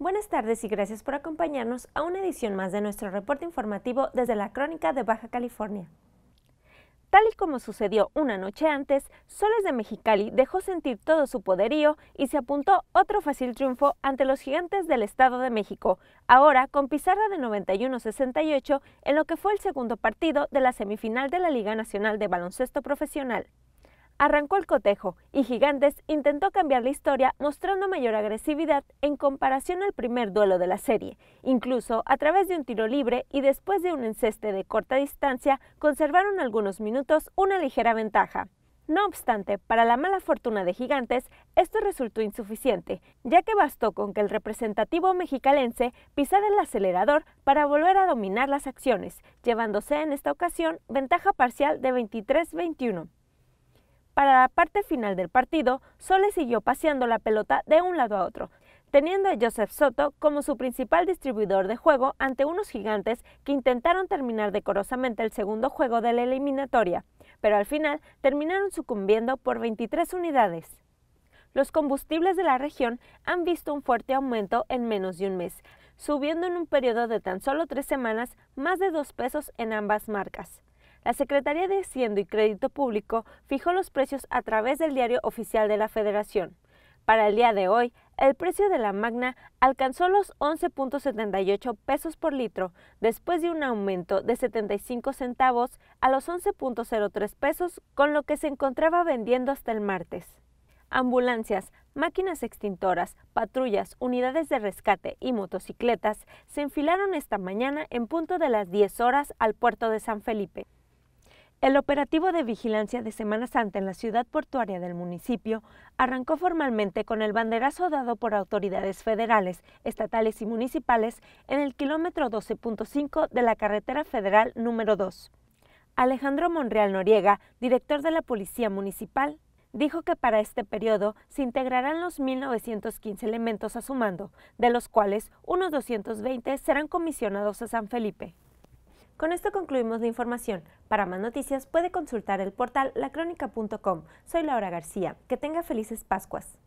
Buenas tardes y gracias por acompañarnos a una edición más de nuestro reporte informativo desde la Crónica de Baja California. Tal y como sucedió una noche antes, Soles de Mexicali dejó sentir todo su poderío y se apuntó otro fácil triunfo ante los gigantes del Estado de México, ahora con pizarra de 91-68 en lo que fue el segundo partido de la semifinal de la Liga Nacional de Baloncesto Profesional. Arrancó el cotejo y Gigantes intentó cambiar la historia mostrando mayor agresividad en comparación al primer duelo de la serie, incluso a través de un tiro libre y después de un enceste de corta distancia conservaron algunos minutos una ligera ventaja. No obstante, para la mala fortuna de Gigantes, esto resultó insuficiente, ya que bastó con que el representativo mexicalense pisara el acelerador para volver a dominar las acciones, llevándose en esta ocasión ventaja parcial de 23-21. Para la parte final del partido, Sole siguió paseando la pelota de un lado a otro, teniendo a Joseph Soto como su principal distribuidor de juego ante unos gigantes que intentaron terminar decorosamente el segundo juego de la eliminatoria, pero al final terminaron sucumbiendo por 23 unidades. Los combustibles de la región han visto un fuerte aumento en menos de un mes, subiendo en un periodo de tan solo tres semanas más de dos pesos en ambas marcas. La Secretaría de Hacienda y Crédito Público fijó los precios a través del Diario Oficial de la Federación. Para el día de hoy, el precio de la Magna alcanzó los 11.78 pesos por litro, después de un aumento de 75 centavos a los 11.03 pesos, con lo que se encontraba vendiendo hasta el martes. Ambulancias, máquinas extintoras, patrullas, unidades de rescate y motocicletas se enfilaron esta mañana en punto de las 10 horas al puerto de San Felipe. El operativo de vigilancia de Semana Santa en la ciudad portuaria del municipio arrancó formalmente con el banderazo dado por autoridades federales, estatales y municipales en el kilómetro 12.5 de la carretera federal número 2. Alejandro Monreal Noriega, director de la Policía Municipal, dijo que para este periodo se integrarán los 1.915 elementos a su mando, de los cuales unos 220 serán comisionados a San Felipe. Con esto concluimos la información. Para más noticias puede consultar el portal lacrónica.com. Soy Laura García. Que tenga felices Pascuas.